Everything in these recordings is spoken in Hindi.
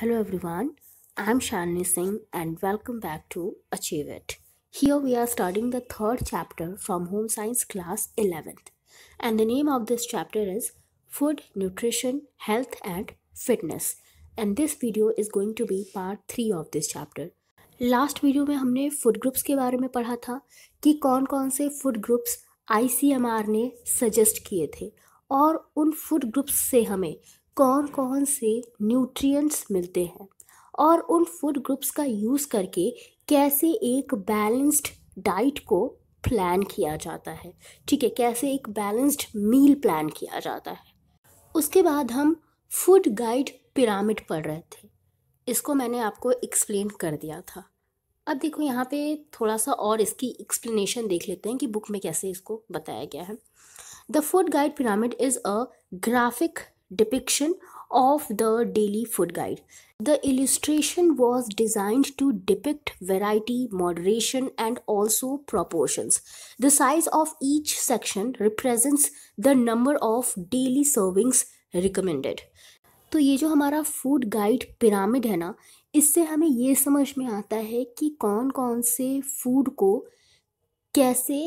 Hello everyone, I'm Shalini Singh and welcome back to Achieve It. Here we are studying the third chapter from Home Science class 11th. And the name of this chapter is Food, Nutrition, Health and Fitness. And this video is going to be part 3 of this chapter. Last video में हमने फूड ग्रुप्स के बारे में पढ़ा था कि कौन कौन से फूड ग्रुप्स आईसीएमआर ने सजेस्ट किए थे और उन फूड ग्रुप्स से हमें कौन कौन से न्यूट्रिएंट्स मिलते हैं और उन फूड ग्रुप्स का यूज़ करके कैसे एक बैलेंस्ड डाइट को प्लान किया जाता है ठीक है कैसे एक बैलेंस्ड मील प्लान किया जाता है उसके बाद हम फूड गाइड पिरामिड पढ़ रहे थे इसको मैंने आपको एक्सप्लेन कर दिया था अब देखो यहाँ पे थोड़ा सा और इसकी एक्सप्लेनेशन देख लेते हैं कि बुक में कैसे इसको बताया गया है the food guide pyramid is a graphic depiction of the daily food guide. The illustration was designed to depict variety, moderation, and also proportions. The size of each section represents the number of daily servings recommended. तो ये जो हमारा फूड गाइड पिरामिड है ना इससे हमें ये समझ में आता है कि कौन कौन से फूड को कैसे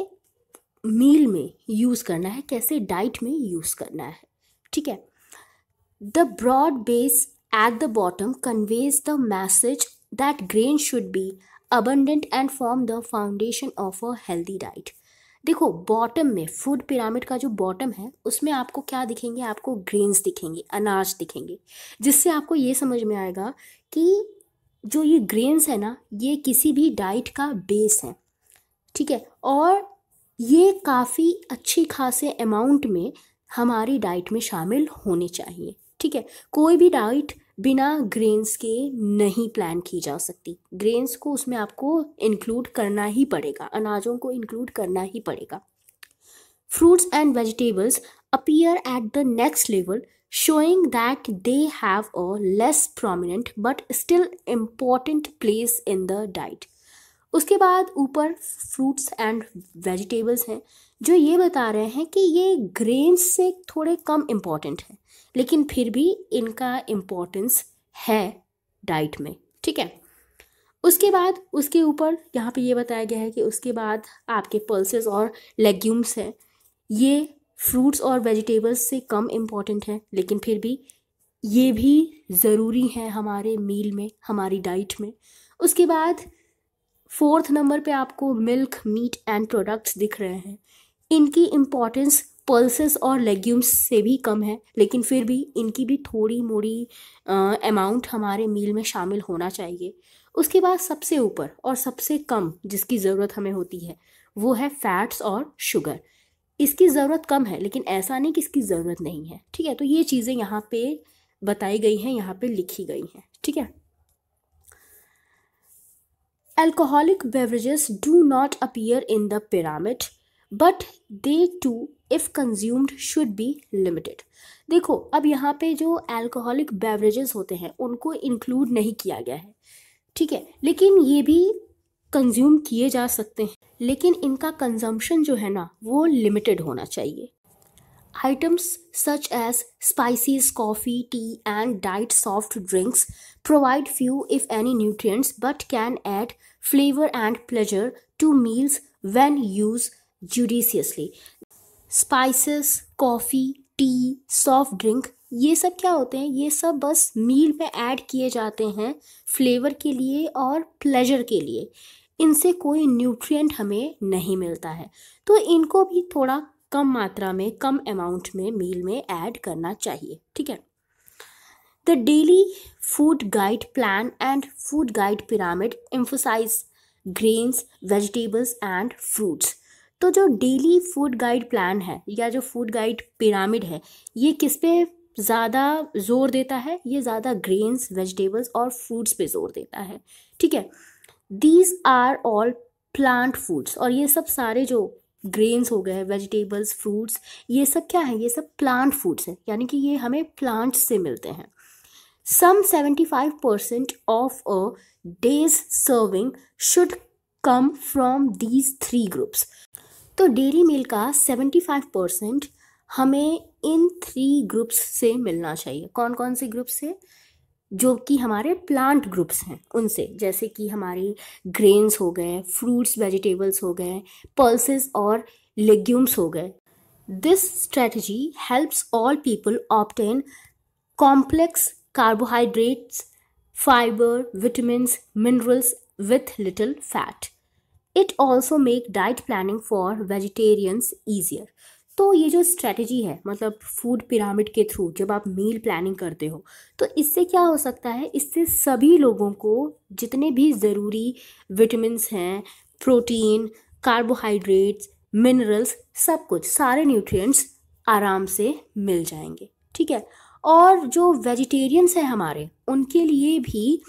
मील में यूज़ करना है कैसे डाइट में यूज़ करना है ठीक है The broad base at the bottom conveys the message that grain should be abundant and form the foundation of a healthy diet. देखो बॉटम में फूड पिरामिड का जो बॉटम है उसमें आपको क्या दिखेंगे आपको ग्रेन्स दिखेंगे अनाज दिखेंगे जिससे आपको ये समझ में आएगा कि जो ये ग्रेन्स है ना ये किसी भी डाइट का बेस है ठीक है और ये काफ़ी अच्छी खासे अमाउंट में हमारी डाइट में शामिल होने चाहिए ठीक है कोई भी डाइट बिना ग्रेन्स के नहीं प्लान की जा सकती ग्रेन्स को उसमें आपको इंक्लूड करना ही पड़ेगा अनाजों को इंक्लूड करना ही पड़ेगा fruits and vegetables appear at the next level showing that they have a less prominent but still important place in the diet उसके बाद ऊपर फ्रूट्स एंड वेजिटेबल्स हैं जो ये बता रहे हैं कि ये ग्रेन्स से थोड़े कम इम्पॉर्टेंट हैं लेकिन फिर भी इनका इम्पोर्टेंस है डाइट में ठीक है उसके बाद उसके ऊपर यहाँ पे ये बताया गया है कि उसके बाद आपके पल्सेस और लेग्यूम्स हैं ये फ्रूट्स और वेजिटेबल्स से कम इम्पॉर्टेंट हैं लेकिन फिर भी ये भी ज़रूरी हैं हमारे मील में हमारी डाइट में उसके बाद फोर्थ नंबर पे आपको मिल्क मीट एंड प्रोडक्ट्स दिख रहे हैं इनकी इम्पॉर्टेंस पल्सेस और लेग्यूम्स से भी कम है लेकिन फिर भी इनकी भी थोड़ी मोड़ी अमाउंट हमारे मील में शामिल होना चाहिए उसके बाद सबसे ऊपर और सबसे कम जिसकी ज़रूरत हमें होती है वो है फैट्स और शुगर इसकी ज़रूरत कम है लेकिन ऐसा नहीं कि इसकी ज़रूरत नहीं है ठीक है तो ये चीज़ें यहाँ पे बताई गई हैं यहाँ पे लिखी गई हैं ठीक है alcoholic beverages do not appear in the pyramid but they too if consumed should be limited देखो अब यहाँ पे जो एल्कोहलिक बेवरेजेस होते हैं उनको इंक्लूड नहीं किया गया है ठीक है लेकिन ये भी कंज्यूम किए जा सकते हैं लेकिन इनका कंजम्पशन जो है ना वो लिमिटेड होना चाहिए items such as spicy coffee tea and diet soft drinks provide few if any nutrients but can add flavour and pleasure to meals when used judiciously. Spices coffee tea soft drink ये सब क्या होते हैं ये सब बस मील में ऐड किए जाते हैं फ्लेवर के लिए और प्लेजर के लिए इनसे कोई न्यूट्रिएंट हमें नहीं मिलता है तो इनको भी थोड़ा कम मात्रा में कम अमाउंट में मील में ऐड करना चाहिए ठीक है the daily food guide plan and food guide pyramid emphasize grains vegetables and fruits तो जो डेली फूड गाइड प्लान है या जो फूड गाइड पिरामिड है ये किस पे ज़्यादा जोर देता है ये ज़्यादा ग्रेन्स वेजिटेबल्स और फूड्स पे जोर देता है ठीक है these are all plant foods और ये सब सारे जो ग्रेन्स हो गए वेजिटेबल्स फ्रूट्स ये सब क्या है ये सब प्लांट फूड्स हैं यानी कि ये हमें प्लांट्स से मिलते हैं some seventy five percent of a day's serving should come from these three groups तो डेरी मिल का सेवेंटी फाइव परसेंट हमें इन थ्री ग्रुप्स से मिलना चाहिए कौन कौन से ग्रुप से जो कि हमारे प्लांट ग्रुप्स हैं उनसे जैसे कि हमारी ग्रेन्स हो गए फ्रूट्स वेजिटेबल्स हो गए पल्सेस और लेग्यूम्स हो गए this strategy helps all people obtain complex carbohydrates fibre vitamin minerals with little fat it also make diet planning for vegetarians easier तो ये जो स्ट्रेटजी है मतलब फूड पिरामिड के थ्रू जब आप मील प्लानिंग करते हो तो इससे क्या हो सकता है इससे सभी लोगों को जितने भी ज़रूरी विटामिनस हैं प्रोटीन कार्बोहाइड्रेट्स मिनरल्स सब कुछ सारे न्यूट्रिएंट्स आराम से मिल जाएंगे ठीक है और जो वेजिटेरियंस हैं हमारे उनके लिए भी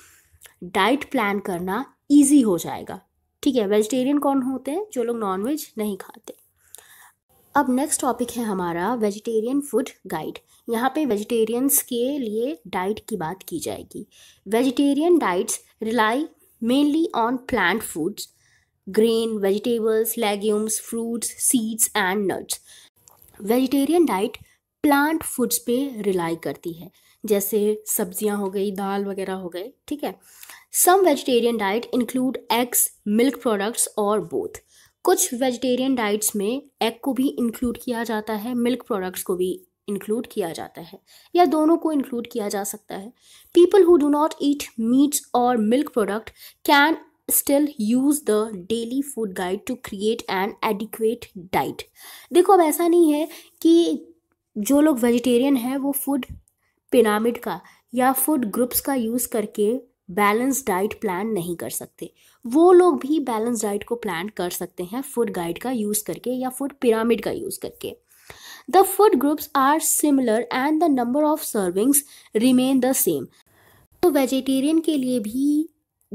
डाइट प्लान करना ईजी हो जाएगा ठीक है वेजिटेरियन कौन होते हैं जो लोग नॉनवेज नहीं खाते अब नेक्स्ट टॉपिक है हमारा वेजिटेरियन फूड गाइड यहाँ पे वेजिटेरियंस के लिए डाइट की बात की जाएगी vegetarian diets rely mainly on plant foods grain vegetables legumes fruits seeds and nuts vegetarian diet plant foods पे रिलाई करती है जैसे सब्जियाँ हो गई दाल वगैरह हो गए ठीक है Some vegetarian diet include eggs, milk products or both. कुछ वेजिटेरियन डाइट्स में एग को भी इंक्लूड किया जाता है मिल्क प्रोडक्ट्स को भी इंक्लूड किया जाता है या दोनों को इंक्लूड किया जा सकता है people who do not eat meats और milk product can still use the daily food guide to create an adequate diet देखो अब ऐसा नहीं है कि जो लोग वेजिटेरियन हैं वो फूड पिरामिड का या फूड ग्रुप्स का यूज़ करके बैलेंस डाइट प्लान नहीं कर सकते वो लोग भी बैलेंस डाइट को प्लान कर सकते हैं फूड गाइड का यूज़ करके या फूड पिरामिड का यूज़ करके the food groups are similar and the number of servings remain the same तो वेजिटेरियन के लिए भी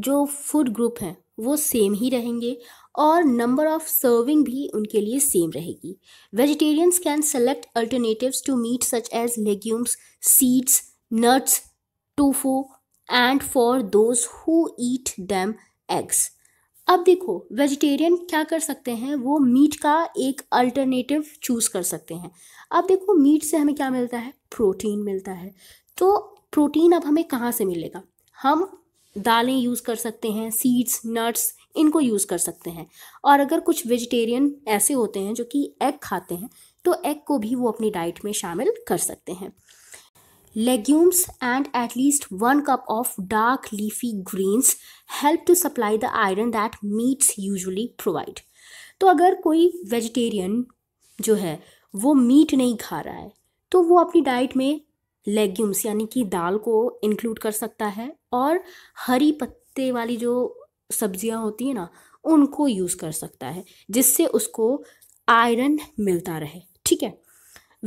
जो फूड ग्रुप हैं वो सेम ही रहेंगे और नंबर ऑफ सर्विंग भी उनके लिए सेम रहेगी vegetarians can select alternatives to meat such as legumes seeds nuts tofu and for those who eat them eggs अब देखो वेजिटेरियन क्या कर सकते हैं वो मीट का एक अल्टरनेटिव चूज़ कर सकते हैं अब देखो मीट से हमें क्या मिलता है प्रोटीन मिलता है तो प्रोटीन अब हमें कहाँ से मिलेगा हम दालें यूज़ कर सकते हैं सीड्स नट्स इनको यूज़ कर सकते हैं और अगर कुछ वेजिटेरियन ऐसे होते हैं जो कि एग खाते हैं तो एग को भी वो अपनी डाइट में शामिल कर सकते हैं Legumes and at least 1 cup of dark leafy greens help to supply the iron that meats usually provide. तो अगर कोई वेजिटेरियन जो है वो मीट नहीं खा रहा है तो वो अपनी डाइट में लेग्यूम्स यानी कि दाल को इंक्लूड कर सकता है और हरी पत्ते वाली जो सब्जियां होती हैं ना उनको यूज़ कर सकता है जिससे उसको आयरन मिलता रहे ठीक है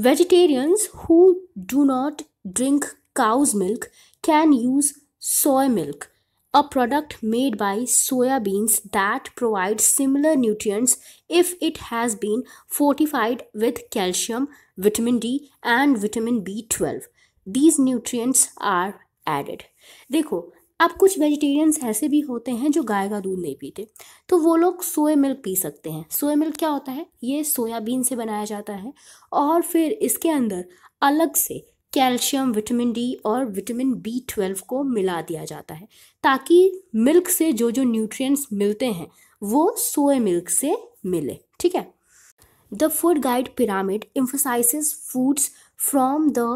vegetarians who do not drink cow's milk can use soy milk, a product made by soya beans that provides similar nutrients if it has been fortified with calcium, vitamin D, and vitamin B12. These nutrients are added. देखो अब कुछ वेजिटेरियंस ऐसे भी होते हैं जो गाय का दूध नहीं पीते तो वो लोग सोया मिल्क पी सकते हैं सोया मिल्क क्या होता है ये सोयाबीन से बनाया जाता है और फिर इसके अंदर अलग से कैल्शियम विटामिन डी और विटामिन बी ट्वेल्व को मिला दिया जाता है ताकि मिल्क से जो जो न्यूट्रिएंट्स मिलते हैं वो सोए मिल्क से मिले ठीक है the food guide pyramid emphasizes foods from the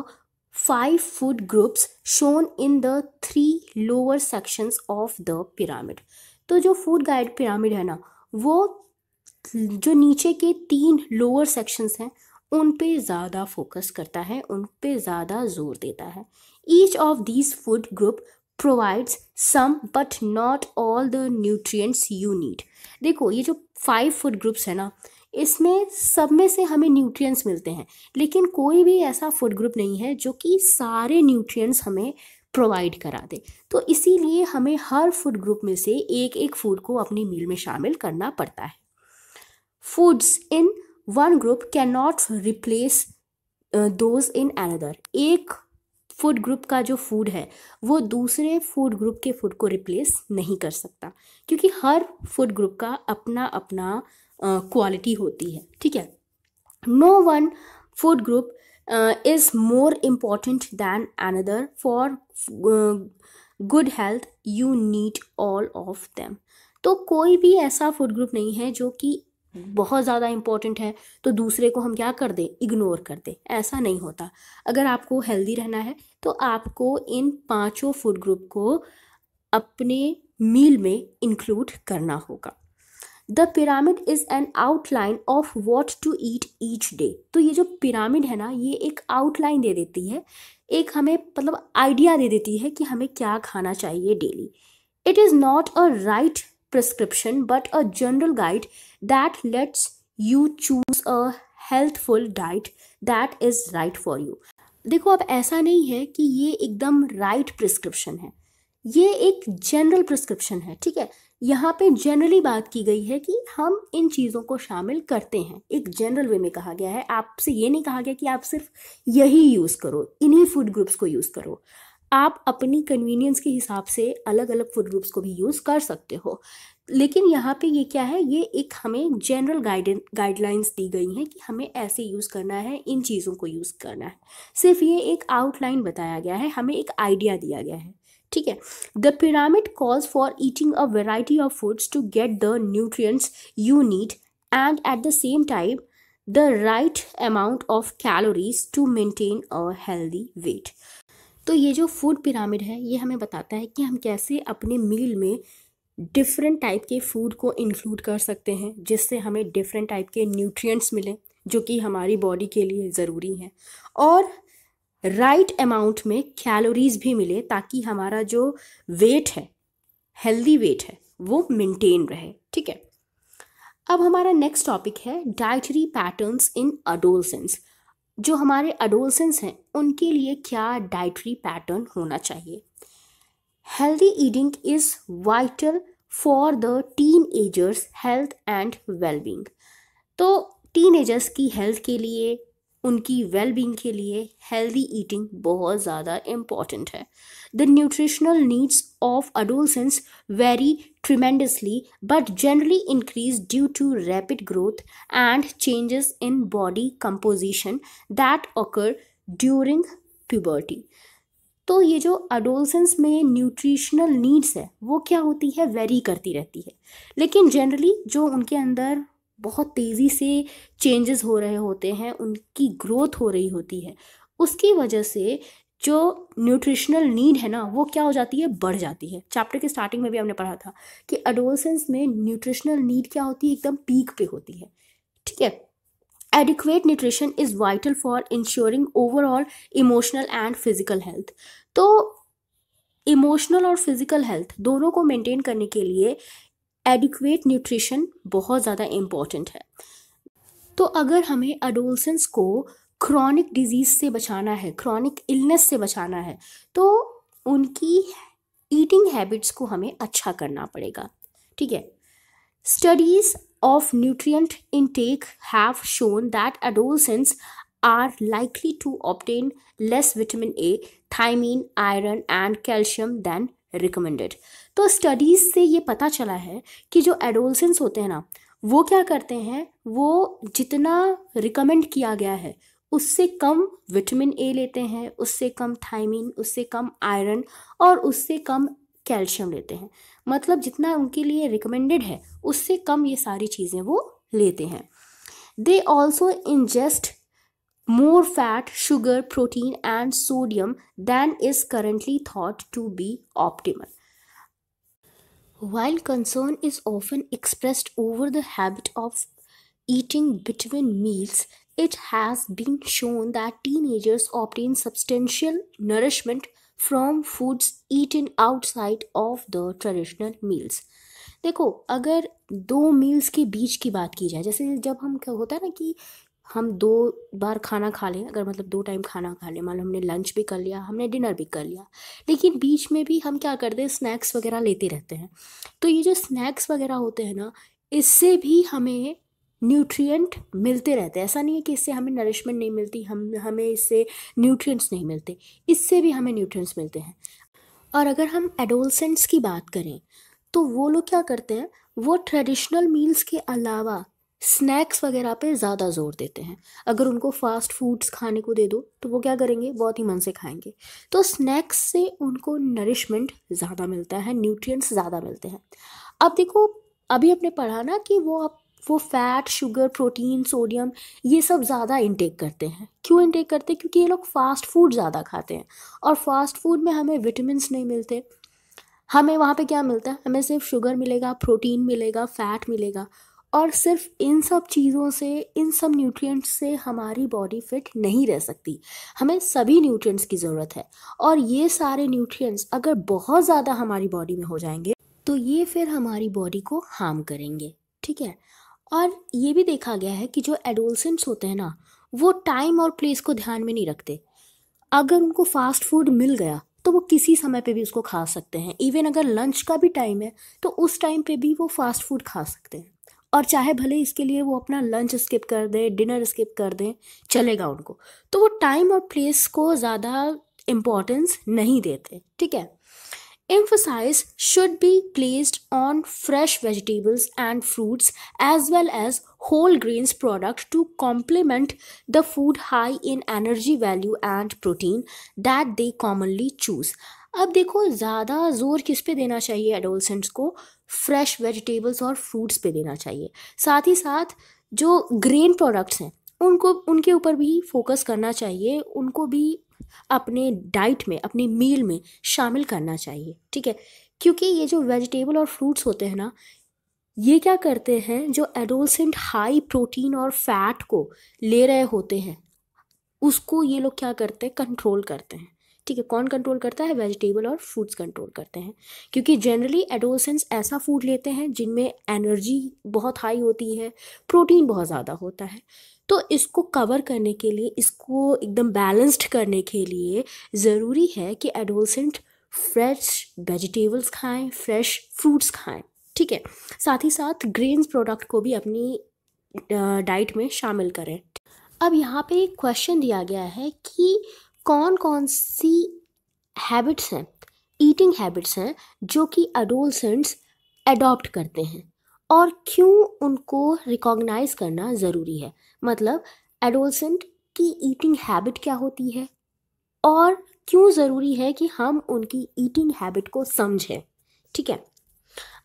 five food groups shown in the three lower sections of the pyramid तो जो फूड गाइड पिरामिड है ना वो जो नीचे के तीन लोअर सेक्शंस हैं उन पे ज़्यादा फोकस करता है उन पे ज़्यादा जोर देता है each of these food group provides some but not all the nutrients you need देखो ये जो फाइव फूड ग्रुप्स है ना इसमें सब में से हमें न्यूट्रिएंट्स मिलते हैं लेकिन कोई भी ऐसा फूड ग्रुप नहीं है जो कि सारे न्यूट्रिएंट्स हमें प्रोवाइड करा दे तो इसीलिए हमें हर फूड ग्रुप में से एक एक फूड को अपनी मील में शामिल करना पड़ता है foods in one group can cannot replace those in another एक फूड ग्रुप का जो फूड है वो दूसरे फूड ग्रुप के फूड को रिप्लेस नहीं कर सकता क्योंकि हर फूड ग्रुप का अपना अपना क्वालिटी होती है ठीक है no one food group is more important than another for good health you need all of them तो कोई भी ऐसा फूड ग्रुप नहीं है जो कि बहुत ज़्यादा इम्पॉर्टेंट है तो दूसरे को हम क्या कर दें इग्नोर कर दें ऐसा नहीं होता अगर आपको हेल्दी रहना है तो आपको इन पांचों फूड ग्रुप को अपने मील में इंक्लूड करना होगा the pyramid is an outline of what to eat each day तो ये जो पिरामिड है ना ये एक आउटलाइन दे देती है एक हमें मतलब आइडिया दे देती है कि हमें क्या खाना चाहिए daily it is not a right prescription but a general guide that lets you choose a healthful diet that is right for you देखो अब ऐसा नहीं है कि ये एकदम राइट right प्रिस्क्रिप्शन है ये एक जनरल प्रिस्क्रिप्शन है ठीक है यहाँ पे जनरली बात की गई है कि हम इन चीज़ों को शामिल करते हैं एक जनरल वे में कहा गया है आपसे ये नहीं कहा गया कि आप सिर्फ यही यूज़ करो इन्हीं फूड ग्रुप्स को यूज़ करो आप अपनी कन्वीनियंस के हिसाब से अलग अलग फूड ग्रुप्स को भी यूज़ कर सकते हो लेकिन यहाँ पे ये क्या है ये एक हमें जनरल गाइडें गाइडलाइंस दी गई हैं कि हमें ऐसे यूज़ करना है इन चीज़ों को यूज़ करना है सिर्फ ये एक आउटलाइन बताया गया है हमें एक आइडिया दिया गया है ठीक है the pyramid calls for eating a variety of foods to get the nutrients you need and at the same time the right amount of calories to maintain a healthy weight तो ये जो फूड पिरामिड है ये हमें बताता है कि हम कैसे अपने मील में डिफरेंट टाइप के फूड को इंक्लूड कर सकते हैं जिससे हमें डिफरेंट टाइप के न्यूट्रिएंट्स मिलें जो कि हमारी बॉडी के लिए ज़रूरी हैं और राइट right अमाउंट में कैलोरीज भी मिले ताकि हमारा जो वेट है हेल्दी वेट है वो मेंटेन रहे ठीक है अब हमारा नेक्स्ट टॉपिक है डाइटरी पैटर्न्स इन अडोलसेंस जो हमारे अडोलसेंस हैं उनके लिए क्या डाइटरी पैटर्न होना चाहिए healthy eating is vital for the teenagers health and wellbeing तो टीन एजर्स की हेल्थ के लिए उनकी वेलबींग के लिए हेल्दी ईटिंग बहुत ज़्यादा इम्पॉर्टेंट है the nutritional needs of adolescence vary tremendously but generally increase due to rapid growth and changes in body composition that occur during puberty तो ये जो अडोलसेंस में न्यूट्रिशनल नीड्स है वो क्या होती है वेरी करती रहती है लेकिन जनरली जो उनके अंदर बहुत तेज़ी से चेंजेस हो रहे होते हैं उनकी ग्रोथ हो रही होती है उसकी वजह से जो न्यूट्रिशनल नीड है ना वो क्या हो जाती है बढ़ जाती है चैप्टर के स्टार्टिंग में भी हमने पढ़ा था कि एडोलसेंस में न्यूट्रिशनल नीड क्या होती है एकदम पीक पे होती है ठीक है adequate nutrition is vital for ensuring overall emotional and physical health तो इमोशनल और फिजिकल हेल्थ दोनों को मेंटेन करने के लिए एडिकुएट न्यूट्रिशन बहुत ज़्यादा इम्पॉर्टेंट है तो अगर हमें अडोलसेंस को क्रॉनिक डिजीज़ से बचाना है क्रॉनिक इलनेस से बचाना है तो उनकी ईटिंग हैबिट्स को हमें अच्छा करना पड़ेगा ठीक है studies of nutrient intake have shown that adolescence are likely to obtain less vitamin A thiamine iron and calcium than recommended तो स्टडीज़ से ये पता चला है कि जो एडोलसेंस होते हैं ना वो क्या करते हैं वो जितना रिकमेंड किया गया है उससे कम विटामिन ए लेते हैं उससे कम थाइमिन उससे कम आयरन और उससे कम कैल्शियम लेते हैं मतलब जितना उनके लिए रिकमेंडेड है उससे कम ये सारी चीज़ें वो लेते हैं they also ingest more fat, sugar, protein and sodium than is currently thought to be optimal. While concern is often expressed over the habit of eating between meals, it has been shown that teenagers obtain substantial nourishment from foods eaten outside of the traditional meals. देखो अगर दो मील्स के बीच की बात की जाए जैसे जब हम क्या होता है ना कि हम दो बार खाना खा लें अगर मतलब दो टाइम खाना खा लें मान लो हमने लंच भी कर लिया हमने डिनर भी कर लिया लेकिन बीच में भी हम क्या करते हैं स्नैक्स वगैरह लेते रहते हैं तो ये जो स्नैक्स वगैरह होते हैं ना इससे भी हमें न्यूट्रिएंट मिलते रहते हैं ऐसा नहीं है कि इससे हमें नरिशमेंट नहीं मिलती हम हमें इससे न्यूट्रिएंट्स नहीं मिलते इससे भी हमें न्यूट्रिएंट्स मिलते हैं और अगर हम एडोलसेंट्स की बात करें तो वो लोग क्या करते हैं वो ट्रेडिशनल मील्स के अलावा स्नैक्स वगैरह पे ज़्यादा जोर देते हैं अगर उनको फास्ट फूड्स खाने को दे दो तो वो क्या करेंगे बहुत ही मन से खाएंगे तो स्नैक्स से उनको नरिशमेंट ज़्यादा मिलता है न्यूट्रिएंट्स ज़्यादा मिलते हैं अब देखो अभी हमने पढ़ा ना कि वो आप वो फैट शुगर प्रोटीन सोडियम ये सब ज़्यादा इनटेक करते हैं क्यों इनटेक करते हैं क्योंकि ये लोग फास्ट फूड ज़्यादा खाते हैं और फास्ट फूड में हमें विटामिन नहीं मिलते हमें वहाँ पे क्या मिलता है हमें सिर्फ शुगर मिलेगा प्रोटीन मिलेगा फैट मिलेगा और सिर्फ इन सब चीज़ों से इन सब न्यूट्रिएंट्स से हमारी बॉडी फिट नहीं रह सकती हमें सभी न्यूट्रिएंट्स की ज़रूरत है और ये सारे न्यूट्रिएंट्स अगर बहुत ज़्यादा हमारी बॉडी में हो जाएंगे तो ये फिर हमारी बॉडी को हार्म करेंगे ठीक है और ये भी देखा गया है कि जो एडोलसेंट्स होते हैं ना वो टाइम और प्लेस को ध्यान में नहीं रखते अगर उनको फास्ट फूड मिल गया तो वो किसी समय पे भी उसको खा सकते हैं इवन अगर लंच का भी टाइम है तो उस टाइम पे भी वो फास्ट फूड खा सकते हैं और चाहे भले इसके लिए वो अपना लंच स्किप कर दें डिनर स्किप कर दें चलेगा उनको तो वो टाइम और प्लेस को ज़्यादा इम्पोर्टेंस नहीं देते ठीक है emphasis should be placed on fresh vegetables and fruits as well as whole grains product to complement the food high in energy value and protein that they commonly choose अब देखो ज़्यादा जोर किस पे देना चाहिए एडोलसेंट्स को फ्रेश वेजिटेबल्स और फ्रूट्स पे देना चाहिए साथ ही साथ जो ग्रेन प्रोडक्ट्स हैं उनको उनके ऊपर भी फोकस करना चाहिए उनको भी अपने डाइट में अपने मील में शामिल करना चाहिए ठीक है क्योंकि ये जो वेजिटेबल और फ्रूट्स होते हैं ना ये क्या करते हैं जो एडोलसेंट हाई प्रोटीन और फैट को ले रहे होते हैं उसको ये लोग क्या करते हैं कंट्रोल करते हैं ठीक है कौन कंट्रोल करता है वेजिटेबल और फ्रूट्स कंट्रोल करते हैं क्योंकि जनरली एडोलसेंस ऐसा फूड लेते हैं जिनमें एनर्जी बहुत हाई होती है प्रोटीन बहुत ज़्यादा होता है तो इसको कवर करने के लिए इसको एकदम बैलेंस्ड करने के लिए ज़रूरी है कि एडोलसेंट फ्रेश वेजिटेबल्स खाएं फ्रेश फ्रूट्स खाएं ठीक है साथ ही साथ ग्रेन्स प्रोडक्ट को भी अपनी डाइट में शामिल करें अब यहाँ पे एक क्वेश्चन दिया गया है कि कौन कौन सी हैबिट्स हैं ईटिंग हैबिट्स हैं जो कि अडोलसेंट्स एडॉप्ट करते हैं और क्यों उनको रिकॉग्नाइज करना ज़रूरी है मतलब एडोलसेंट की ईटिंग हैबिट क्या होती है और क्यों ज़रूरी है कि हम उनकी ईटिंग हैबिट को समझें ठीक है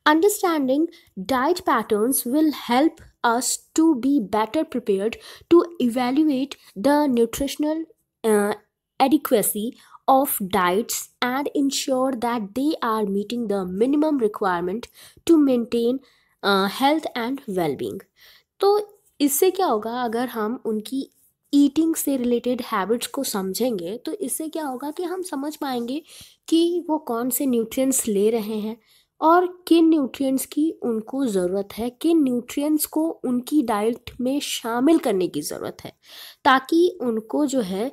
understanding diet patterns will help us to be better prepared to evaluate the nutritional adequacy of diets and ensure that they are meeting the minimum requirement to maintain health and wellbeing तो इससे क्या होगा अगर हम उनकी ईटिंग से रिलेटेड हैबिट्स को समझेंगे तो इससे क्या होगा कि हम समझ पाएंगे कि वो कौन से न्यूट्रिएंट्स ले रहे हैं और किन न्यूट्रिएंट्स की उनको ज़रूरत है किन न्यूट्रिएंट्स को उनकी डाइट में शामिल करने की ज़रूरत है ताकि उनको जो है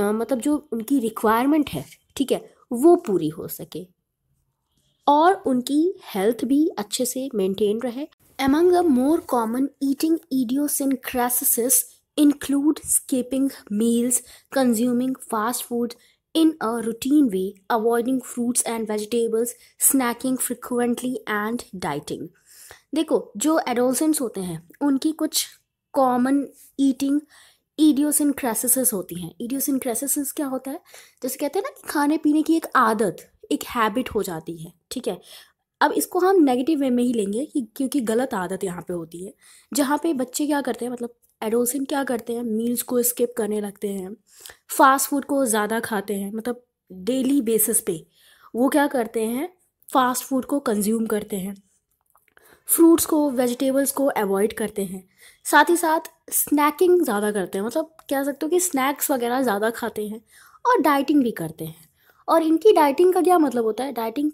मतलब जो उनकी रिक्वायरमेंट है ठीक है वो पूरी हो सके और उनकी हेल्थ भी अच्छे से मेंटेन रहे among a more common eating idiosyncrasies include skipping meals consuming fast food in a routine way avoiding fruits and vegetables snacking frequently and dieting देखो जो एडोलसेंट्स होते हैं उनकी कुछ कॉमन ईटिंग ईडियोसिनक्रेसिस होती हैं ईडियोसिनक्रेसिस क्या होता है जैसे कहते हैं ना कि खाने पीने की एक आदत एक हैबिट हो जाती है ठीक है अब इसको हम नेगेटिव वे में ही लेंगे कि क्योंकि गलत आदत यहाँ पे होती है जहाँ पे बच्चे क्या करते हैं मतलब एडोसिन क्या करते हैं मील्स को स्किप करने लगते हैं फास्ट फूड को ज़्यादा खाते हैं मतलब डेली बेसिस पे वो क्या करते हैं फास्ट फूड को कंज्यूम करते हैं फ्रूट्स को वेजिटेबल्स को अवॉइड करते हैं साथ ही साथ स्नैकिंग ज़्यादा करते हैं मतलब कह सकते हो कि स्नैक्स वगैरह ज़्यादा खाते हैं और डाइटिंग भी करते हैं और इनकी डाइटिंग का क्या मतलब होता है डाइटिंग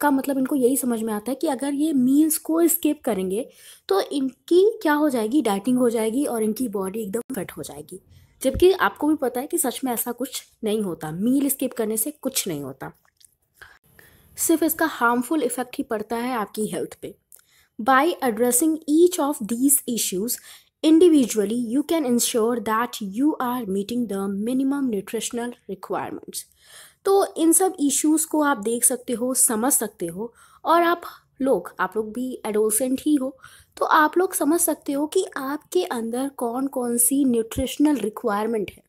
का मतलब इनको यही समझ में आता है कि अगर ये मील्स को स्किप करेंगे तो इनकी क्या हो जाएगी डाइटिंग हो जाएगी और इनकी बॉडी एकदम फिट हो जाएगी जबकि आपको भी पता है कि सच में ऐसा कुछ नहीं होता मील स्किप करने से कुछ नहीं होता सिर्फ इसका हार्मफुल इफेक्ट ही पड़ता है आपकी हेल्थ पे By addressing each of these issues individually, you can ensure that you are meeting the minimum nutritional requirements. तो इन सब इश्यूज को आप देख सकते हो समझ सकते हो और आप लोग आप लोग भी एडोलसेंट ही हो तो आप लोग समझ सकते हो कि आपके अंदर कौन कौन सी न्यूट्रिशनल रिक्वायरमेंट है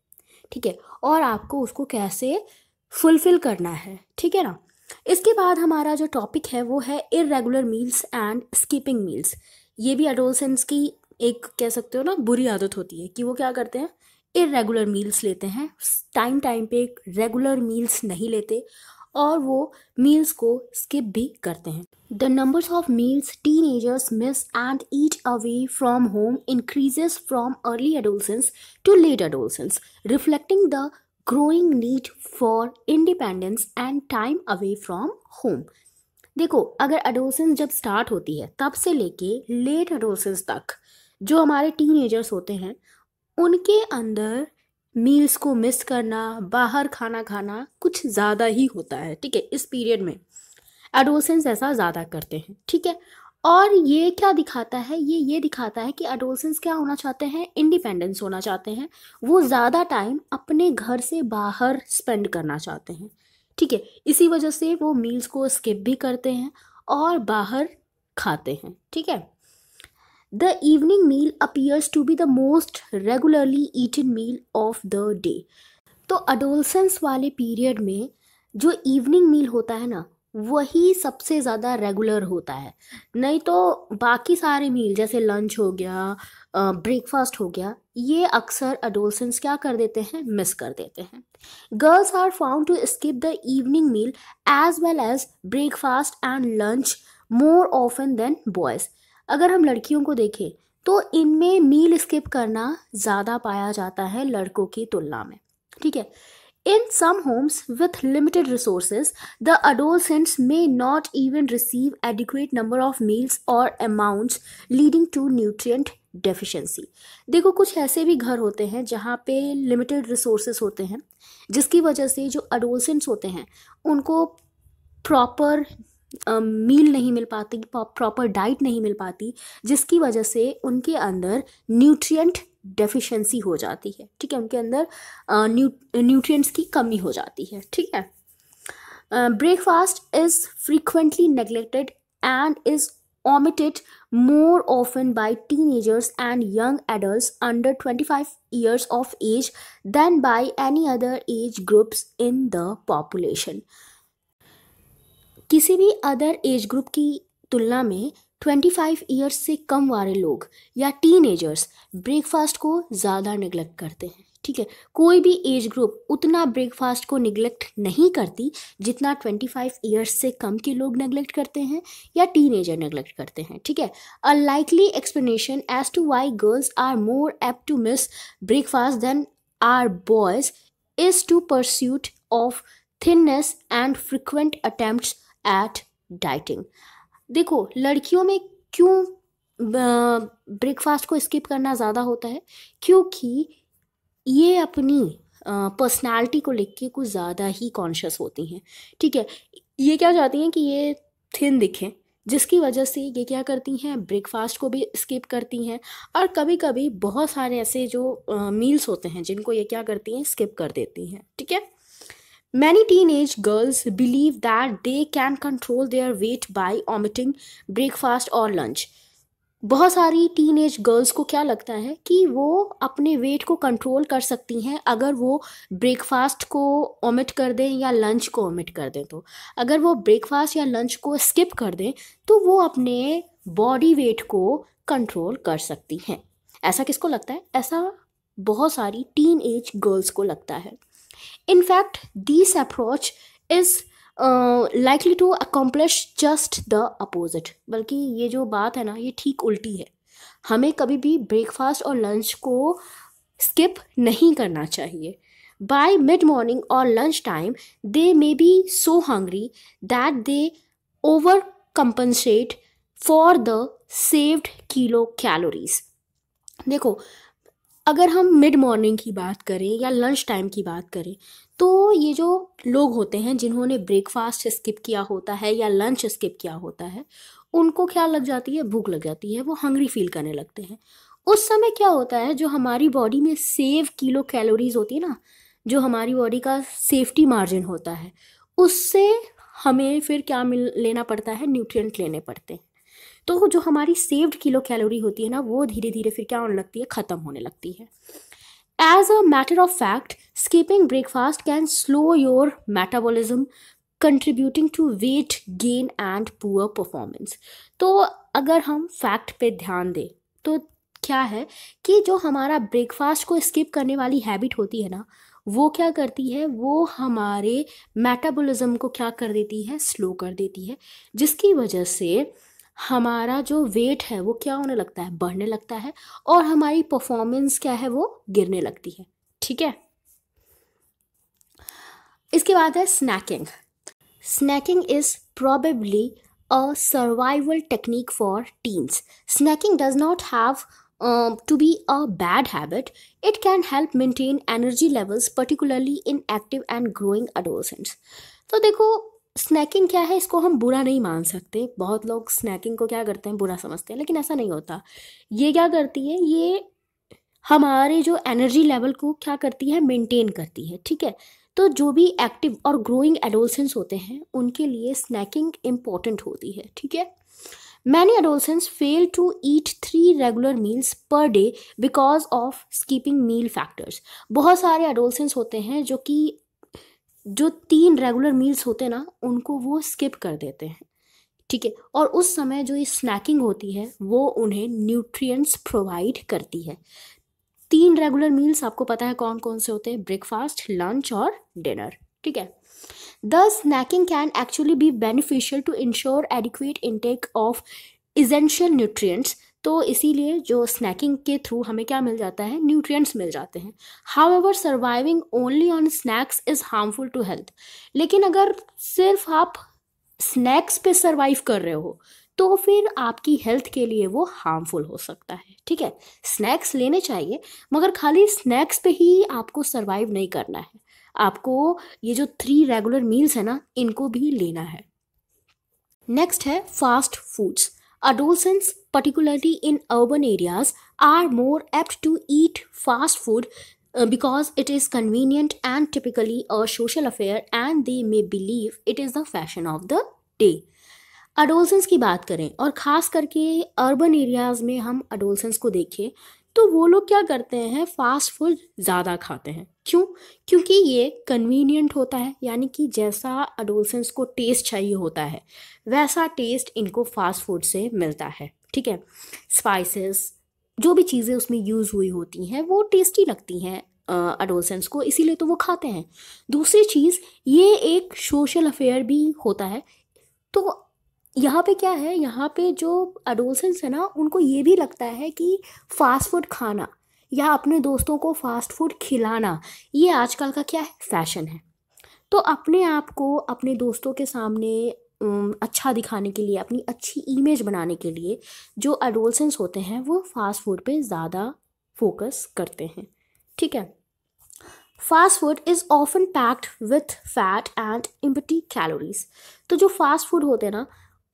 ठीक है और आपको उसको कैसे फुलफिल करना है ठीक है ना इसके बाद हमारा जो टॉपिक है वो है irregular meals and skipping meals ये भी एडोलसेंस की एक कह सकते हो ना बुरी आदत होती है कि वो क्या करते हैं इरेगुलर मील्स लेते हैं टाइम टाइम पे रेगुलर मील्स नहीं लेते और वो मील्स को स्किप भी करते हैं the numbers of meals teenagers miss and eat away from home increases from early adolescence to late adolescence reflecting the growing need for independence and time away from home देखो अगर अडोसेंस जब स्टार्ट होती है तब से लेके लेट अडोसेंस तक जो हमारे टीन होते हैं उनके अंदर मील्स को मिस करना बाहर खाना खाना कुछ ज़्यादा ही होता है ठीक है इस पीरियड में एडोसेंस ऐसा ज़्यादा करते हैं ठीक है और ये क्या दिखाता है ये ये दिखाता है कि एडोलसेंस क्या होना चाहते हैं इंडिपेंडेंस होना चाहते हैं वो ज़्यादा टाइम अपने घर से बाहर स्पेंड करना चाहते हैं ठीक है इसी वजह से वो मील्स को स्किप भी करते हैं और बाहर खाते हैं ठीक है the evening meal appears to be the most regularly eaten meal of the day तो अडोलसेंस वाले पीरियड में जो इवनिंग मील होता है ना वही सबसे ज़्यादा रेगुलर होता है नहीं तो बाकी सारे मील जैसे लंच हो गया ब्रेकफास्ट हो गया ये अक्सर अडोलसेंस क्या कर देते हैं मिस कर देते हैं girls are found to skip the evening meal as well as breakfast and lunch more often than boys अगर हम लड़कियों को देखें तो इनमें मील स्किप करना ज़्यादा पाया जाता है लड़कों की तुलना में ठीक है In some homes with limited resources, the adolescents may not even receive adequate number of meals or amounts leading to nutrient deficiency देखो कुछ ऐसे भी घर होते हैं जहाँ पे लिमिटेड रिसोर्सेज होते हैं जिसकी वजह से जो अडोलसेंट्स होते हैं उनको प्रॉपर मील नहीं मिल पाती प्रॉपर डाइट नहीं मिल पाती जिसकी वजह से उनके अंदर न्यूट्रिएंट डेफिशिएंसी हो जाती है ठीक है उनके अंदर न्यूट्रिएंट्स की कमी हो जाती है ठीक है breakfast is frequently neglected and is omitted more often by teenagers and young adult under twenty five years of age than by any other age groups in the population किसी भी अदर एज ग्रुप की तुलना में ट्वेंटी फाइव ईयर्स से कम वाले लोग या टीनेजर्स ब्रेकफास्ट को ज़्यादा निगलेक्ट करते हैं ठीक है कोई भी एज ग्रुप उतना ब्रेकफास्ट को निगलेक्ट नहीं करती जितना ट्वेंटी फाइव ईयर्स से कम के लोग निगलेक्ट करते हैं या टीनेजर निगलेक्ट करते हैं ठीक है a likely explanation as to why girls are more apt to miss breakfast than are boys is to pursuit of thinness and frequent attempt at dieting देखो लड़कियों में क्यों ब्रेकफास्ट को स्किप करना ज़्यादा होता है क्योंकि ये अपनी पर्सनालिटी को लिख के कुछ ज़्यादा ही कॉन्शियस होती हैं ठीक है ये क्या चाहती हैं कि ये थिन दिखें जिसकी वजह से ये क्या करती हैं ब्रेकफास्ट को भी स्किप करती हैं और कभी कभी बहुत सारे ऐसे जो मील्स होते हैं जिनको ये क्या करती हैं स्किप कर देती हैं ठीक है Many teenage girls believe that they can control their weight by omitting breakfast or lunch. बहुत सारी टीन एज गर्ल्स को क्या लगता है कि वो अपने वेट को कंट्रोल कर सकती हैं अगर वो ब्रेकफास्ट को ओमिट कर दें या लंच को ओमिट कर दें तो अगर वो ब्रेकफास्ट या लंच को स्किप कर दें तो वो अपने बॉडी वेट को कंट्रोल कर सकती हैं ऐसा किसको लगता है ऐसा बहुत सारी टीन एज गर्ल्स को लगता है In fact, this approach is likely to accomplish just the opposite बल्कि ये जो बात है ना ये ठीक उल्टी है हमें कभी भी ब्रेकफास्ट और लंच को स्किप नहीं करना चाहिए बाय मिड मॉर्निंग और lunch time they may be so hungry that they overcompensate for the saved kilocalories देखो अगर हम मिड मॉर्निंग की बात करें या लंच टाइम की बात करें तो ये जो लोग होते हैं जिन्होंने ब्रेकफास्ट स्किप किया होता है या लंच स्किप किया होता है उनको क्या लग जाती है भूख लग जाती है वो हंग्री फील करने लगते हैं उस समय क्या होता है जो हमारी बॉडी में सेव किलो कैलोरीज होती है ना जो हमारी बॉडी का सेफ्टी मार्जिन होता है उससे हमें फिर क्या मिल लेना पड़ता है न्यूट्रिएंट लेने पड़ते हैं तो जो हमारी सेव्ड किलो कैलोरी होती है ना वो धीरे धीरे फिर क्या होने लगती है ख़त्म होने लगती है as a matter of fact skipping breakfast can slow your metabolism contributing to weight gain and poor performance तो अगर हम फैक्ट पे ध्यान दें तो क्या है कि जो हमारा ब्रेकफास्ट को स्किप करने वाली हैबिट होती है ना वो क्या करती है वो हमारे मेटाबॉलिज्म को क्या कर देती है स्लो कर देती है जिसकी वजह से हमारा जो वेट है वो क्या होने लगता है बढ़ने लगता है और हमारी परफॉर्मेंस क्या है वो गिरने लगती है ठीक है इसके बाद है snacking snacking is probably a survival technique for teens snacking does not have to be a bad habit it can help maintain energy levels particularly in active and growing adolescents तो देखो स्नैकिंग क्या है इसको हम बुरा नहीं मान सकते बहुत लोग स्नैकिंग को क्या करते हैं बुरा समझते हैं लेकिन ऐसा नहीं होता ये क्या करती है ये हमारे जो एनर्जी लेवल को क्या करती है मेंटेन करती है ठीक है तो जो भी एक्टिव और ग्रोइंग एडोलसेंस होते हैं उनके लिए स्नैकिंग इम्पॉर्टेंट होती है ठीक है many adolescents fail to eat three regular meals per day because of skipping meal factors बहुत सारे एडोलसेंस होते हैं जो कि जो तीन रेगुलर मील्स होते ना उनको वो स्किप कर देते हैं ठीक है और उस समय जो ये स्नैकिंग होती है वो उन्हें न्यूट्रिएंट्स प्रोवाइड करती है तीन रेगुलर मील्स आपको पता है कौन कौन से होते हैं ब्रेकफास्ट लंच और डिनर ठीक है the snacking can actually be beneficial to ensure adequate intake of essential nutrients तो इसीलिए जो स्नैकिंग के थ्रू हमें क्या मिल जाता है न्यूट्रिएंट्स मिल जाते हैं however surviving only on snacks is harmful to health लेकिन अगर सिर्फ आप स्नैक्स पे सर्वाइव कर रहे हो तो फिर आपकी हेल्थ के लिए वो हार्मफुल हो सकता है ठीक है स्नैक्स लेने चाहिए मगर खाली स्नैक्स पे ही आपको सर्वाइव नहीं करना है आपको ये जो थ्री रेगुलर मील्स है ना इनको भी लेना है नेक्स्ट है fast foods Adolescents, particularly in urban areas, are more apt to eat fast food because it is convenient and typically a social affair and they may believe it is the fashion of the day. Adolescents की बात करें और ख़ास करके अर्बन एरियाज़ में हम अडोलसेंस को देखें तो वो लोग क्या करते हैं फास्ट फूड ज़्यादा खाते हैं क्यों क्योंकि ये कन्वीनियंट होता है यानी कि जैसा अडोलसेंस को टेस्ट चाहिए होता है वैसा टेस्ट इनको फास्ट फूड से मिलता है ठीक है स्पाइसेस जो भी चीज़ें उसमें यूज़ हुई होती हैं वो टेस्टी लगती हैं अडोलसेंस को इसीलिए तो वो खाते हैं दूसरी चीज़ ये एक सोशल अफेयर भी होता है तो यहाँ पे क्या है यहाँ पे जो अडोलसेंस है ना उनको ये भी लगता है कि फ़ास्ट फूड खाना या अपने दोस्तों को फ़ास्ट फूड खिलाना ये आजकल का क्या है फैशन है तो अपने आप को अपने दोस्तों के सामने अच्छा दिखाने के लिए अपनी अच्छी इमेज बनाने के लिए जो अडोलसेंस होते हैं वो फ़ास्ट फूड पे ज़्यादा फोकस करते हैं ठीक है fast food is often packed with fat and empty calories तो जो फास्ट फूड होते हैं ना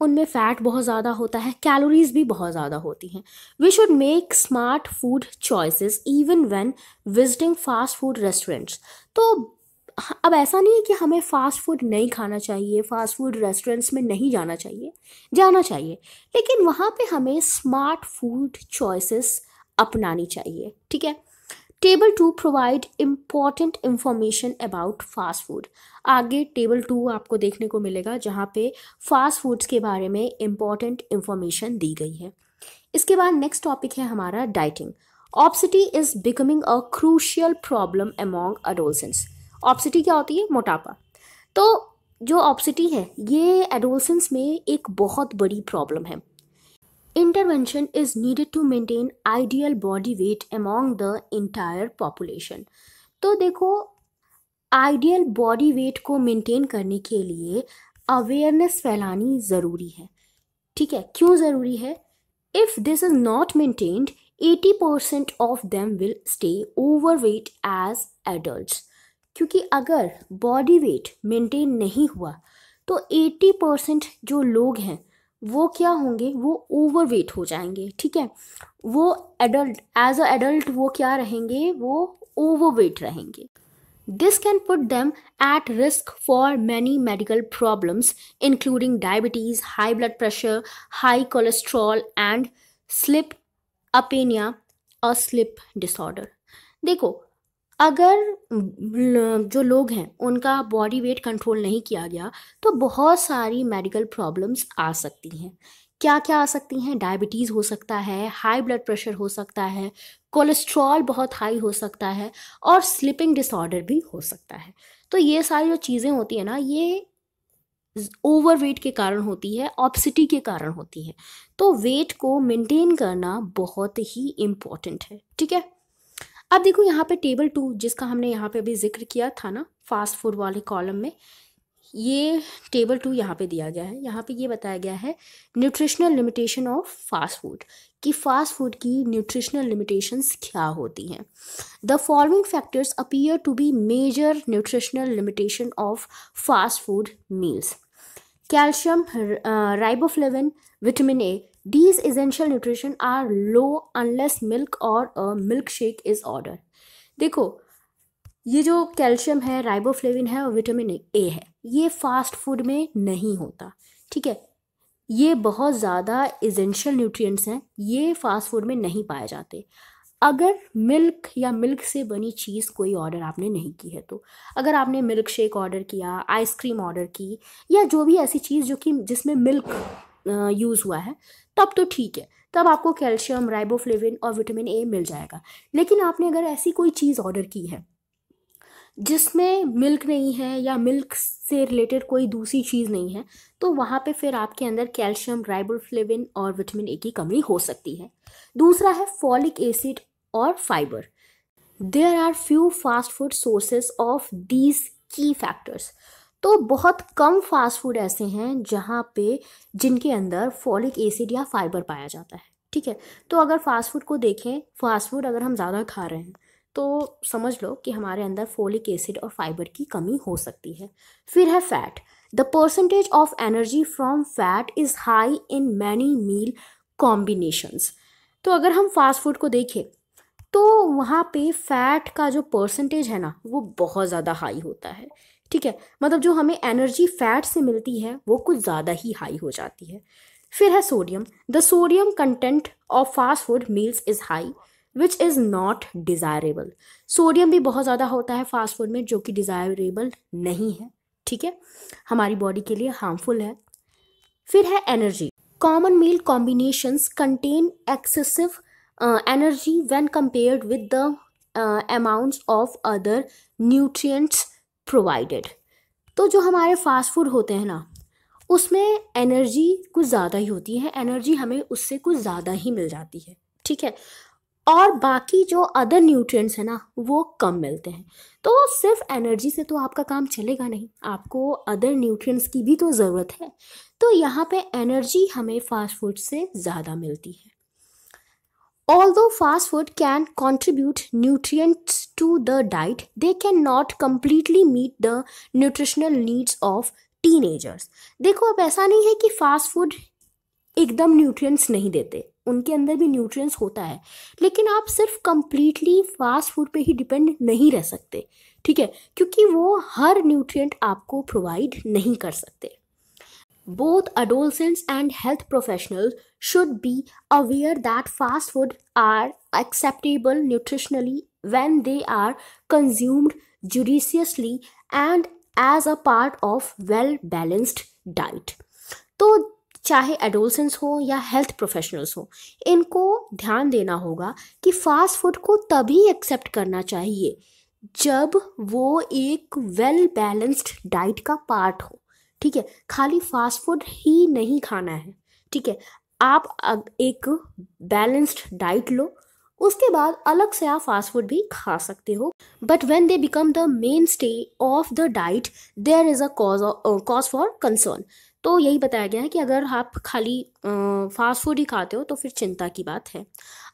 उनमें फ़ैट बहुत ज़्यादा होता है कैलोरीज़ भी बहुत ज़्यादा होती हैं we should make smart food choices even when visiting fast food restaurants तो हाँ, अब ऐसा नहीं है कि हमें फ़ास्ट फूड नहीं खाना चाहिए फ़ास्ट फूड रेस्टोरेंट्स में नहीं जाना चाहिए जाना चाहिए लेकिन वहाँ पे हमें स्मार्ट फूड चॉइसेस अपनानी चाहिए ठीक है table two provide important information about fast food आगे टेबल टू आपको देखने को मिलेगा जहाँ पे फास्ट फूड्स के बारे में इम्पॉर्टेंट इन्फॉर्मेशन दी गई है इसके बाद नेक्स्ट टॉपिक है हमारा dieting obesity is becoming a crucial problem among adolescents obesity क्या होती है मोटापा तो जो ऑप्सिटी है ये एडोलसेंस में एक बहुत बड़ी प्रॉब्लम है Intervention is needed to maintain ideal body weight among the entire population. तो देखो आइडियल बॉडी वेट को मेंटेन करने के लिए अवेयरनेस फैलानी ज़रूरी है ठीक है क्यों ज़रूरी है if this is not maintained 80 percent of them will stay overweight as adult क्योंकि अगर बॉडी वेट मेंटेन नहीं हुआ तो 80 परसेंट जो लोग हैं वो क्या होंगे वो ओवर वेट हो जाएंगे ठीक है वो एडल्ट एज अ एडल्ट वो क्या रहेंगे वो ओवर वेट रहेंगे this can put them at risk for many medical problems including diabetes high blood pressure high cholesterol and sleep apnea a sleep disorder देखो अगर जो लोग हैं उनका बॉडी वेट कंट्रोल नहीं किया गया तो बहुत सारी मेडिकल प्रॉब्लम्स आ सकती हैं क्या क्या आ सकती हैं डायबिटीज़ हो सकता है हाई ब्लड प्रेशर हो सकता है कोलेस्ट्रॉल बहुत हाई हो सकता है और स्लीपिंग डिसऑर्डर भी हो सकता है तो ये सारी जो चीज़ें होती हैं ना ये ओवरवेट के कारण होती है ऑप्सिटी के कारण होती है तो वेट को मेंटेन करना बहुत ही इम्पॉर्टेंट है ठीक है अब देखो यहाँ पे टेबल टू जिसका हमने यहाँ पे अभी जिक्र किया था ना फास्ट फूड वाले कॉलम में ये टेबल टू यहाँ पे दिया गया है यहाँ पे ये बताया गया है nutritional limitation of fast food कि फास्ट फूड की न्यूट्रिशनल लिमिटेशंस क्या होती हैं the following factors appear to be major nutritional limitation of fast food meals calcium riboflavin vitamin A these essential nutrition are low unless milk और मिल्क शेक इज ऑर्डर देखो ये जो कैल्शियम है राइबोफ्लेविन है और विटामिन ए है ये फास्ट फूड में नहीं होता ठीक है ये बहुत ज़्यादा इजेंशियल न्यूट्रिएंट्स हैं ये फास्ट फूड में नहीं पाए जाते अगर मिल्क या मिल्क से बनी चीज़ कोई ऑर्डर आपने नहीं की है तो अगर आपने मिल्क शेक ऑर्डर किया आइसक्रीम ऑर्डर की या जो भी ऐसी चीज़ जो कि जिसमें मिल्क यूज़ हुआ है तब तो ठीक है तब आपको कैल्शियम राइबोफ्लेविन और विटामिन ए मिल जाएगा लेकिन आपने अगर ऐसी कोई चीज़ ऑर्डर की है जिसमें मिल्क नहीं है या मिल्क से रिलेटेड कोई दूसरी चीज़ नहीं है तो वहाँ पे फिर आपके अंदर कैल्शियम राइबोफ्लेविन और विटामिन ए की कमी हो सकती है दूसरा है फॉलिक एसिड और fibre there are few fast food sources of these key factors तो बहुत कम फास्ट फूड ऐसे हैं जहाँ पे जिनके अंदर फॉलिक एसिड या फाइबर पाया जाता है ठीक है तो अगर फास्ट फूड को देखें फास्ट फूड अगर हम ज़्यादा खा रहे हैं तो समझ लो कि हमारे अंदर फोलिक एसिड और फाइबर की कमी हो सकती है फिर है fat the percentage of energy from fat is high in many meal combinations तो अगर हम फास्ट फूड को देखें तो वहाँ पे फैट का जो परसेंटेज है ना वो बहुत ज़्यादा हाई होता है ठीक है मतलब जो हमें एनर्जी फैट से मिलती है वो कुछ ज़्यादा ही हाई हो जाती है फिर है sodium the sodium content of fast food meals is high which is not desirable sodium भी बहुत ज़्यादा होता है फास्ट फूड में जो कि डिज़ायरेबल नहीं है ठीक है हमारी बॉडी के लिए हार्मफुल है फिर है energy common meal combinations contain excessive energy when compared with the amounts of other nutrients provided तो जो हमारे फास्ट फूड होते हैं ना उसमें एनर्जी कुछ ज़्यादा ही होती है एनर्जी हमें उससे कुछ ज़्यादा ही मिल जाती है ठीक है और बाकी जो अदर न्यूट्रिएंट्स हैं ना वो कम मिलते हैं तो सिर्फ एनर्जी से तो आपका काम चलेगा नहीं आपको अदर न्यूट्रिएंट्स की भी तो ज़रूरत है तो यहाँ पे एनर्जी हमें फास्ट फूड से ज़्यादा मिलती है Although fast food can contribute nutrients to the diet, they cannot completely meet the nutritional needs of teenagers देखो अब ऐसा नहीं है कि फास्ट फूड एकदम न्यूट्रिएंट्स नहीं देते उनके अंदर भी न्यूट्रिएंट्स होता है लेकिन आप सिर्फ कम्प्लीटली फास्ट फूड पे ही डिपेंड नहीं रह सकते ठीक है क्योंकि वो हर न्यूट्रिएंट आपको प्रोवाइड नहीं कर सकते Both adolescents and health professionals should be aware that fast food are acceptable nutritionally when they are consumed judiciously and as a part of well balanced diet. तो चाहे एडोलसेंस हो या हेल्थ प्रोफेशनल्स हो इनको ध्यान देना होगा कि फास्ट फूड को तभी एक्सेप्ट करना चाहिए जब वो एक वेल बैलेंस्ड डाइट का पार्ट हो ठीक है खाली फास्ट फूड ही नहीं खाना है ठीक है आप एक बैलेंस्ड डाइट लो उसके बाद अलग से आप फास्ट फूड भी खा सकते हो but when they become the mainstay of the diet there is a cause cause for concern तो यही बताया गया है कि अगर आप खाली फास्ट फूड ही खाते हो तो फिर चिंता की बात है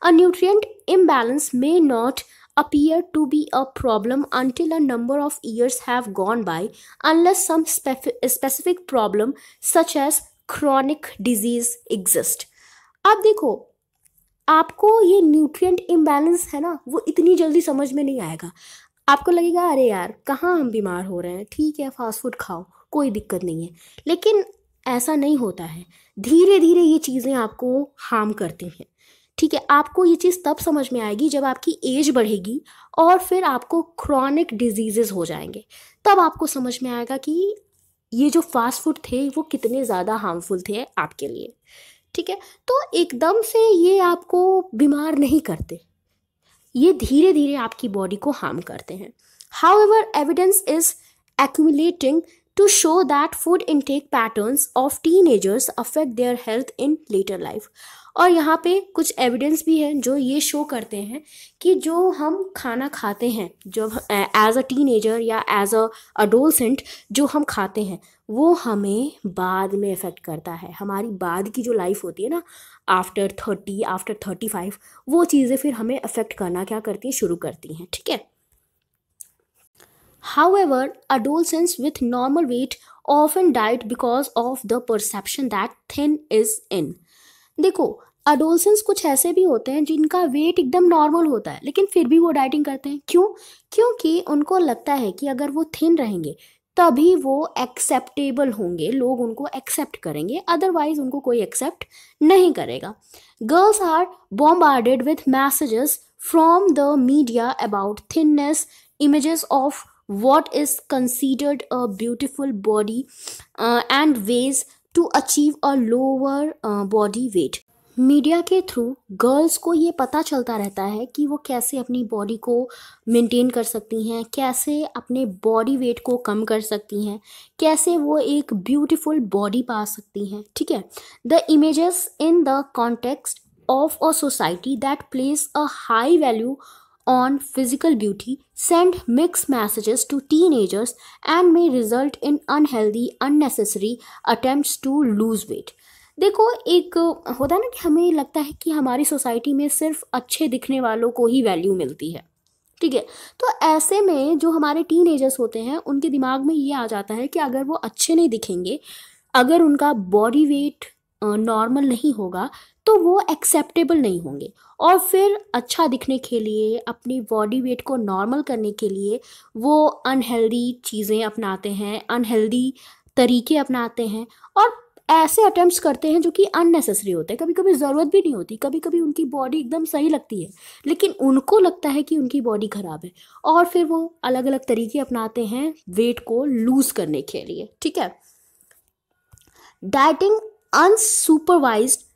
a nutrient imbalance may not appear to be a problem until a number of years have gone by unless some spef- specific problem such as chronic disease exist आप देखो आपको ये न्यूट्रिएंट इम्बैलेंस है ना वो इतनी जल्दी समझ में नहीं आएगा आपको लगेगा अरे यार कहाँ हम बीमार हो रहे हैं ठीक है फास्ट फूड खाओ कोई दिक्कत नहीं है लेकिन ऐसा नहीं होता है धीरे धीरे ये चीज़ें आपको हार्म करती हैं ठीक है आपको ये चीज़ तब समझ में आएगी जब आपकी एज बढ़ेगी और फिर आपको क्रॉनिक डिजीजेस हो जाएंगे तब आपको समझ में आएगा कि ये जो फास्ट फूड थे वो कितने ज़्यादा हार्मफुल थे आपके लिए ठीक है तो एकदम से ये आपको बीमार नहीं करते ये धीरे धीरे आपकी बॉडी को हार्म करते हैं however evidence is accumulating to show that food intake patterns of teenagers affect their health in later life और यहाँ पे कुछ एविडेंस भी है जो ये शो करते हैं कि जो हम खाना खाते हैं जो एज अ टीनेजर या एज अ अडोलसेंट जो हम खाते हैं वो हमें बाद में इफ़ेक्ट करता है हमारी बाद की जो लाइफ होती है ना after thirty after thirty five वो चीज़ें फिर हमें अफेक्ट करना क्या करती हैं शुरू करती हैं ठीक है however adolescents with normal weight of an diet because of the perception that thin is in देखो अडोलसेंस कुछ ऐसे भी होते हैं जिनका वेट एकदम नॉर्मल होता है लेकिन फिर भी वो डाइटिंग करते हैं क्यों क्योंकि उनको लगता है कि अगर वो थिन रहेंगे तभी वो एक्सेप्टेबल होंगे लोग उनको एक्सेप्ट करेंगे अदरवाइज उनको कोई एक्सेप्ट नहीं करेगा girls are bombarded with messages from the media about thinness images of what is considered a beautiful body and ways to achieve a lower body weight media के थ्रू गर्ल्स को ये पता चलता रहता है कि वो कैसे अपनी बॉडी को मेंटेन कर सकती हैं कैसे अपने बॉडी वेट को कम कर सकती हैं कैसे वो एक ब्यूटीफुल बॉडी पा सकती हैं ठीक है the images in the context of a society that place a high value on physical beauty send mixed messages to teenagers and may result in unhealthy, unnecessary attempts to lose weight. देखो एक होता है ना कि हमें लगता है कि हमारी सोसाइटी में सिर्फ अच्छे दिखने वालों को ही वैल्यू मिलती है ठीक है तो ऐसे में जो हमारे एजर्स होते हैं उनके दिमाग में ये आ जाता है कि अगर वो अच्छे नहीं दिखेंगे अगर उनका बॉडी वेट नॉर्मल नहीं होगा तो वो एक्सेप्टेबल नहीं होंगे और फिर अच्छा दिखने के लिए अपनी बॉडी वेट को नॉर्मल करने के लिए वो अनहेल्दी चीज़ें अपनाते हैं अनहेल्दी तरीके अपनाते हैं और ऐसे अटैम्प्ट करते हैं जो कि अननेसेसरी होते हैं कभी कभी ज़रूरत भी नहीं होती कभी कभी उनकी बॉडी एकदम सही लगती है लेकिन उनको लगता है कि उनकी बॉडी ख़राब है और फिर वो अलग अलग तरीके अपनाते हैं वेट को लूज़ करने के लिए ठीक है dieting unsupervised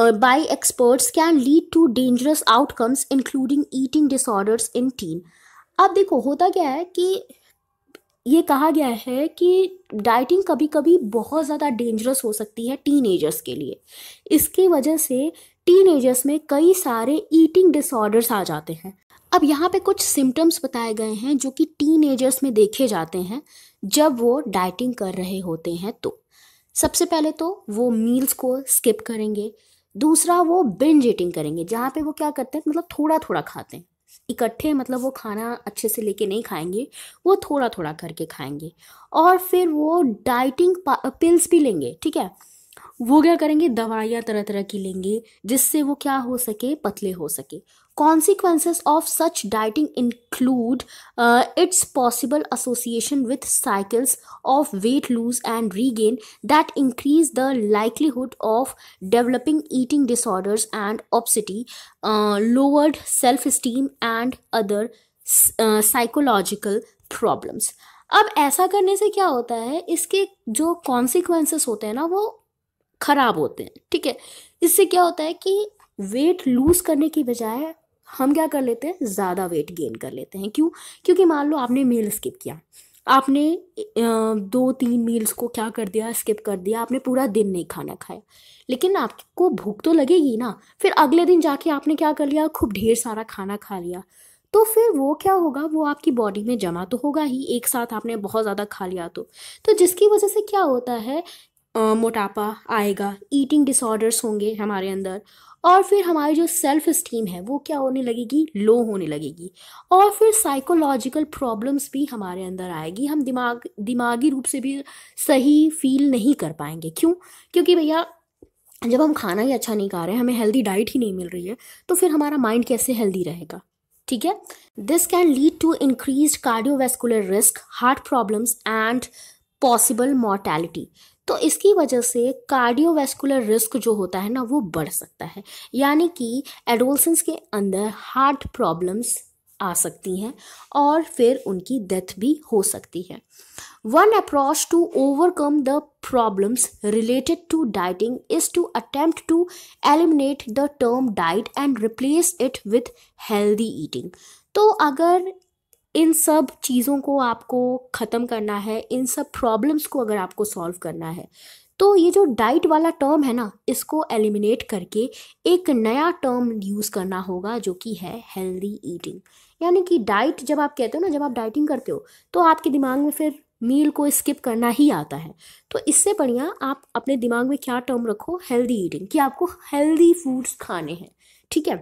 uh, by experts can lead to dangerous outcomes including eating disorders in teen अब देखो होता क्या है कि ये कहा गया है कि डाइटिंग कभी कभी बहुत ज़्यादा डेंजरस हो सकती है टीनेजर्स के लिए इसकी वजह से टीनेजर्स में कई सारे ईटिंग डिसऑर्डर्स आ जाते हैं अब यहाँ पे कुछ सिम्टम्स बताए गए हैं जो कि टीनेजर्स में देखे जाते हैं जब वो डाइटिंग कर रहे होते हैं तो सबसे पहले तो वो मील्स को स्किप करेंगे दूसरा वो बिंज ईटिंग करेंगे जहाँ पे वो क्या करते हैं मतलब थोड़ा थोड़ा खाते हैं इकट्ठे मतलब वो खाना अच्छे से लेके नहीं खाएंगे वो थोड़ा थोड़ा करके खाएंगे और फिर वो डाइटिंग पिल्स भी लेंगे ठीक है वो क्या करेंगे दवाइयाँ तरह तरह की लेंगे जिससे वो क्या हो सके पतले हो सके Consequences of such dieting include uh, its possible association with cycles of weight lose and regain that increase the likelihood of developing eating disorders and obesity, uh, lowered self esteem, and other uh, psychological problems. अब ऐसा करने से क्या होता है इसके जो कॉन्सिक्वेंसेस होते हैं ना वो खराब होते हैं ठीक है इससे क्या होता है कि वेट लूज करने की बजाय हम क्या कर लेते हैं ज़्यादा वेट गेन कर लेते हैं क्यों क्योंकि मान लो आपने मील स्किप किया आपने दो तीन मील्स को क्या कर दिया स्किप कर दिया आपने पूरा दिन नहीं खाना खाया लेकिन आपको भूख तो लगेगी ना फिर अगले दिन जाके आपने क्या कर लिया खूब ढेर सारा खाना खा लिया तो फिर वो क्या होगा वो आपकी बॉडी में जमा तो होगा ही एक साथ आपने बहुत ज़्यादा खा लिया तो तो जिसकी वजह से क्या होता है मोटापा आएगा ईटिंग डिसऑर्डर्स होंगे हमारे अंदर और फिर हमारी जो सेल्फ इस्टीम है वो क्या होने लगेगी लो होने लगेगी और फिर साइकोलॉजिकल प्रॉब्लम्स भी हमारे अंदर आएगी हम दिमाग दिमागी रूप से भी सही फील नहीं कर पाएंगे क्यों क्योंकि भैया जब हम खाना ही अच्छा नहीं खा रहे हैं हमें हेल्दी डाइट ही नहीं मिल रही है तो फिर हमारा माइंड कैसे हेल्दी रहेगा ठीक है this can lead to increase cardiovascular risk heart problems and possible mortality तो इसकी वजह से कार्डियोवैस्कुलर रिस्क जो होता है ना वो बढ़ सकता है यानी कि एडोलसेंस के अंदर हार्ट प्रॉब्लम्स आ सकती हैं और फिर उनकी डेथ भी हो सकती है one approach to overcome the problems related to dieting is to attempt to eliminate the term diet and replace it with healthy eating तो अगर इन सब चीज़ों को आपको ख़त्म करना है इन सब प्रॉब्लम्स को अगर आपको सॉल्व करना है तो ये जो डाइट वाला टर्म है ना इसको एलिमिनेट करके एक नया टर्म यूज़ करना होगा जो कि है हेल्दी ईटिंग यानी कि डाइट जब आप कहते हो ना जब आप डाइटिंग करते हो तो आपके दिमाग में फिर मील को स्किप करना ही आता है तो इससे बढ़िया आप अपने दिमाग में क्या टर्म रखो हेल्दी ईटिंग कि आपको हेल्दी फूड्स खाने हैं ठीक है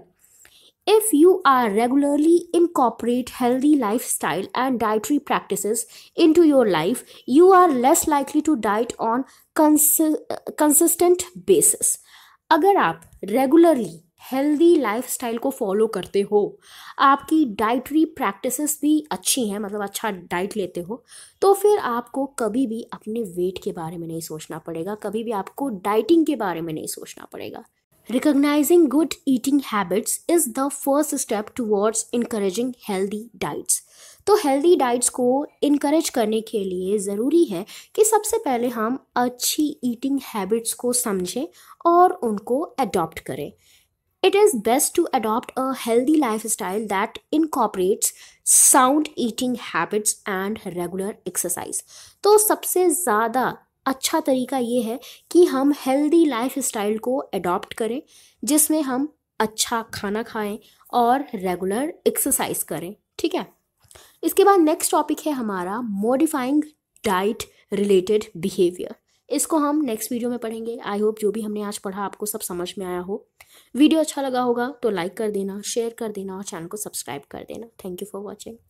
If you are regularly incorporate healthy lifestyle and dietary practices into your life, you are less likely to diet on consi consistent basis. अगर आप regularly हेल्दी लाइफ स्टाइल को फॉलो करते हो आपकी डाइटरी प्रैक्टिसेस भी अच्छी हैं मतलब अच्छा डाइट लेते हो तो फिर आपको कभी भी अपने वेट के बारे में नहीं सोचना पड़ेगा कभी भी आपको डाइटिंग के बारे में नहीं सोचना पड़ेगा Recognizing good eating habits is the first step towards encouraging healthy diets. तो हेल्दी डाइट्स को इनक्रेज करने के लिए ज़रूरी है कि सबसे पहले हम अच्छी ईटिंग हैबिट्स को समझें और उनको अडॉप्ट करें It is best to adopt a healthy lifestyle that incorporates sound eating habits and regular exercise. तो सबसे ज़्यादा अच्छा तरीका ये है कि हम हेल्दी लाइफ स्टाइल को अडॉप्ट करें जिसमें हम अच्छा खाना खाएं और रेगुलर एक्सरसाइज करें ठीक है इसके बाद नेक्स्ट टॉपिक है हमारा मॉडिफाइंग डाइट रिलेटेड बिहेवियर इसको हम नेक्स्ट वीडियो में पढ़ेंगे आई होप जो भी हमने आज पढ़ा आपको सब समझ में आया हो वीडियो अच्छा लगा होगा तो लाइक कर देना शेयर कर देना और चैनल को सब्सक्राइब कर देना थैंक यू फॉर वॉचिंग